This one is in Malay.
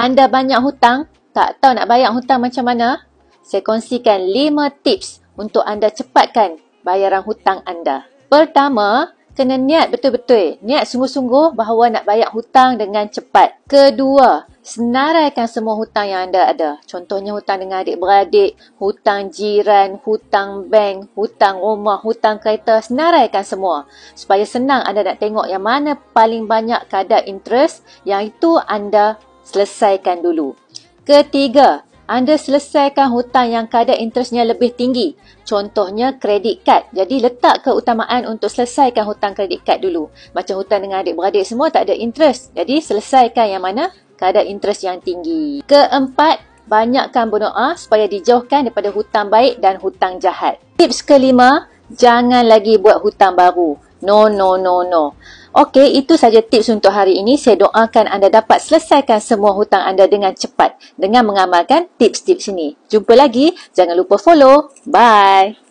Anda banyak hutang, tak tahu nak bayar hutang macam mana? Saya kongsikan 5 tips untuk anda cepatkan bayaran hutang anda. Pertama, kena niat betul-betul. Niat sungguh-sungguh bahawa nak bayar hutang dengan cepat. Kedua, senaraikan semua hutang yang anda ada. Contohnya hutang dengan adik-beradik, hutang jiran, hutang bank, hutang rumah, hutang kereta. Senaraikan semua supaya senang anda nak tengok yang mana paling banyak kadar interest yang itu anda selesaikan dulu. Ketiga, anda selesaikan hutang yang kadar interestnya lebih tinggi. Contohnya kredit kad. Jadi letak keutamaan untuk selesaikan hutang kredit kad dulu. Macam hutang dengan adik-beradik semua tak ada interest. Jadi selesaikan yang mana kadar interest yang tinggi. Keempat, banyakkan berdoa supaya dijauhkan daripada hutang baik dan hutang jahat. Tips kelima, jangan lagi buat hutang baru. No, no, no, no. Okey, itu saja tips untuk hari ini. Saya doakan anda dapat selesaikan semua hutang anda dengan cepat dengan mengamalkan tips-tips ini. Jumpa lagi. Jangan lupa follow. Bye.